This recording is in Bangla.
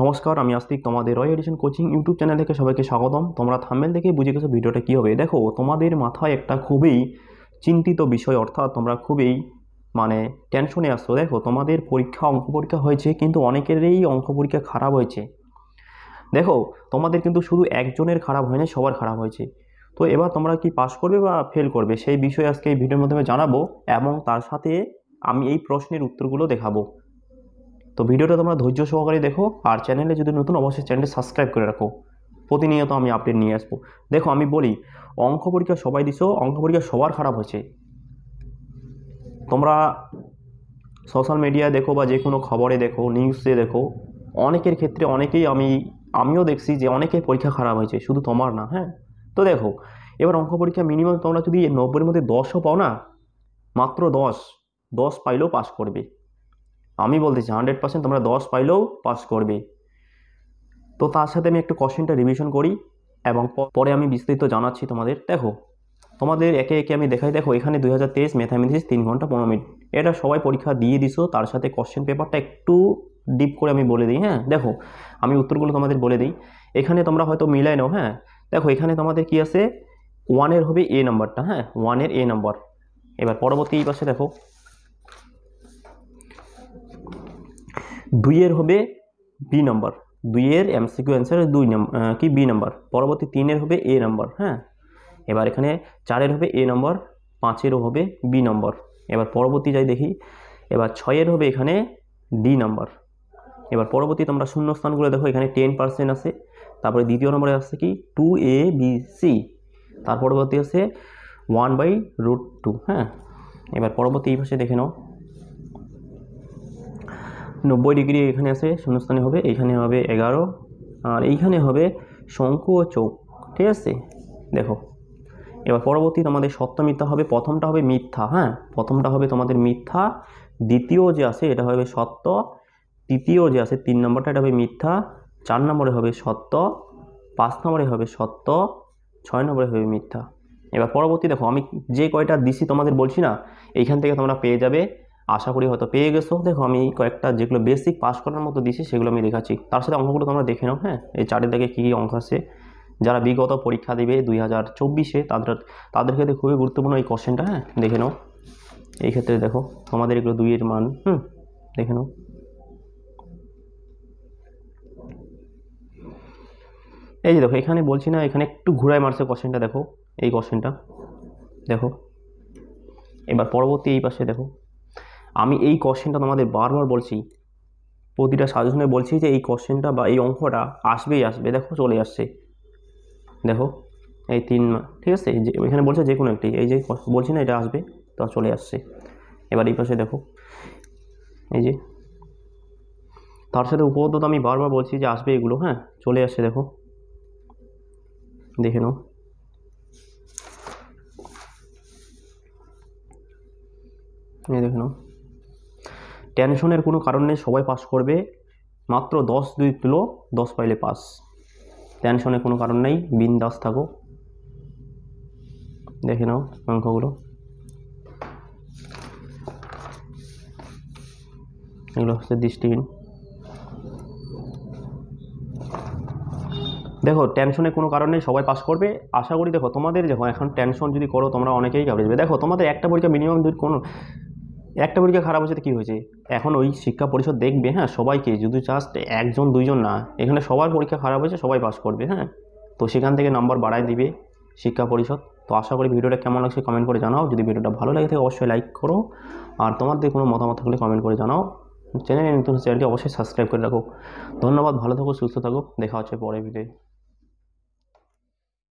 নমস্কার আমি আস্তিক তোমাদের Roy edition coaching YouTube channel থেকে সবাইকে স্বাগতম তোমরা থাম্বেল থেকে বুঝে গেছো ভিডিওটা কী হবে দেখো তোমাদের মাথায় একটা খুবই চিন্তিত বিষয় অর্থাৎ তোমরা খুবই মানে টেনশনে আসছো দেখো তোমাদের পরীক্ষা অঙ্ক পরীক্ষা হয়েছে কিন্তু অনেকেরই অঙ্ক পরীক্ষা খারাপ হয়েছে দেখো তোমাদের কিন্তু শুধু একজনের খারাপ হয়নি সবার খারাপ হয়েছে তো এবার তোমরা কি পাস করবে বা ফেল করবে সেই বিষয়ে আজকে এই ভিডিওর মাধ্যমে জানাবো এবং তার সাথে আমি এই প্রশ্নের উত্তরগুলো দেখাবো তো ভিডিওটা তোমরা ধৈর্য সহকারে দেখো আর চ্যানেলে যদি নতুন অবশ্যই চ্যানেলটি সাবস্ক্রাইব করে রাখো প্রতিনিয়ত আমি আপডেট নিয়ে আসবো দেখো আমি বলি অঙ্ক পরীক্ষা সবাই দিছ অঙ্ক পরীক্ষা সবার খারাপ হয়েছে তোমরা সোশ্যাল মিডিয়ায় দেখো বা যে কোনো খবরে দেখো নিউজে দেখো অনেকের ক্ষেত্রে অনেকেই আমি আমিও দেখছি যে অনেকের পরীক্ষা খারাপ হয়েছে শুধু তোমার না হ্যাঁ তো দেখো এবার অঙ্ক পরীক্ষা মিনিমাম তোমরা যদি নব্বইয়ের মধ্যে দশও পাও না মাত্র দশ দশ পাইলেও পাস করবে আমি বলতেছি হান্ড্রেড পার্সেন্ট তোমরা দশ পাইলেও পাস করবে তো তার সাথে আমি একটু কোশ্চেনটা রিভিশন করি এবং পরে আমি বিস্তারিত জানাচ্ছি তোমাদের দেখো তোমাদের একে একে আমি দেখাই দেখো এখানে দুই হাজার তেইশ ম্যাথামেটিক্স তিন ঘন্টা পনেরো মিনিট এটা সবাই পরীক্ষা দিয়ে দিছো তার সাথে কোশ্চেন পেপারটা একটু ডিপ করে আমি বলে দিই হ্যাঁ দেখো আমি উত্তরগুলো তোমাদের বলে দিই এখানে তোমরা হয়তো মিলাই নাও হ্যাঁ দেখো এখানে তোমাদের কি আছে ওয়ানের হবে এ নাম্বারটা হ্যাঁ ওয়ানের এ নাম্বার এবার পরবর্তী পাশে দেখো দুইয়ের হবে বি নম্বর দুইয়ের এমসিকিউ অ্যান্সার দুই নম্বর কি বি নম্বর পরবর্তী তিনের হবে এ নম্বর হ্যাঁ এবার এখানে চারের হবে এ নম্বর পাঁচেরও হবে বি নম্বর এবার পরবর্তী যাই দেখি এবার ছয়ের হবে এখানে ডি নাম্বার এবার পরবর্তী তোমরা শূন্যস্থানগুলো দেখো এখানে টেন পার্সেন্ট আছে তারপরে দ্বিতীয় নম্বরে আসছে কি টু এ বি সি তার পরবর্তী আছে ওয়ান বাই রুট টু হ্যাঁ এবার পরবর্তী এই পাশে দেখে নাও নব্বই ডিগ্রি এখানে আছে শূন্যস্থানে হবে এখানে হবে এগারো আর এইখানে হবে শঙ্কু ও চৌক ঠিক আছে দেখো এবার পরবর্তী তোমাদের সত্য মিথ্যা হবে প্রথমটা হবে মিথ্যা হ্যাঁ প্রথমটা হবে তোমাদের মিথ্যা দ্বিতীয় যে আছে এটা হবে সত্য তৃতীয় যে আছে তিন নম্বরটা এটা হবে মিথ্যা চার নম্বরে হবে সত্য পাঁচ নম্বরে হবে সত্য ছয় নম্বরে হবে মিথ্যা এবার পরবর্তী দেখো আমি যে কয়টা দিছি তোমাদের বলছি না এইখান থেকে তোমরা পেয়ে যাবে আশা করি হয়তো পেয়ে গেছো দেখো আমি কয়েকটা যেগুলো বেসিক পাস করার মতো দিছি সেগুলো আমি দেখাচ্ছি তার সাথে অঙ্কগুলো তোমরা দেখে নাও হ্যাঁ এই চারিদিকে কী কী অঙ্ক আছে যারা বিগত পরীক্ষা দেবে দুই হাজার চব্বিশে তাদের তাদের ক্ষেত্রে খুবই গুরুত্বপূর্ণ এই কোশ্চেনটা হ্যাঁ দেখে নাও এই ক্ষেত্রে দেখো তোমাদের এগুলো দুইয়ের মান হুম দেখে নাও এই যে দেখো এখানে বলছি না এখানে একটু ঘুরায় মারছে কোশ্চেনটা দেখো এই কোশ্চেনটা দেখো এবার পরবর্তী এই পাশে দেখো আমি এই কোশ্চেনটা তোমাদের বারবার বলছি প্রতিটা সাজেশনে বলছি যে এই কোশ্চেনটা বা এই অঙ্কটা আসবেই আসবে দেখো চলে আসছে দেখো এই তিন ঠিক আছে যে এখানে বলছে যে কোনো একটি এই যে বলছি না এটা আসবে তো চলে আসছে এবার এই পাশে দেখো এই যে তার সাথে উপপাদ্য তো আমি বারবার বলছি যে আসবে এগুলো হ্যাঁ চলে আসছে দেখো দেখে নাও এই দেখে নাও টেনশনের কোনো কারণ নেই সবাই পাস করবে মাত্র দশ দুই তুলো দশ পাইলে পাস টেনশনের কোনো কারণ নেই বিন্দাস থাকো দেখে নাও অঙ্কগুলো এগুলো হচ্ছে দৃষ্টিহীন দেখো টেনশনের কোনো কারণ নেই সবাই পাস করবে আশা করি দেখো তোমাদের দেখো এখন টেনশন যদি করো তোমরা অনেকেই ঘাবড়ে যাবে দেখো তোমাদের একটা পরীক্ষা মিনিমাম যদি কোনো একটা পরীক্ষা খারাপ হয়েছে কী হয়েছে এখন ওই শিক্ষা পরিষদ দেখবে হ্যাঁ সবাইকে যদি জাস্ট একজন দুইজন না এখানে সবার পরীক্ষা খারাপ হয়েছে সবাই পাস করবে হ্যাঁ তো সেখান থেকে নাম্বার বাড়ায় দিবে শিক্ষা পরিষদ তো আশা করি ভিডিওটা কেমন লাগছে কমেন্ট করে জানাও যদি ভিডিওটা ভালো লাগে থাকে অবশ্যই লাইক করো আর তোমাদের কোনো মতামত থাকলে কমেন্ট করে জানাও চ্যানেলে নতুন চ্যানেলটি অবশ্যই সাবস্ক্রাইব করে রাখো ধন্যবাদ ভালো থাকো সুস্থ থাকো দেখা হচ্ছে পরে ভিডিও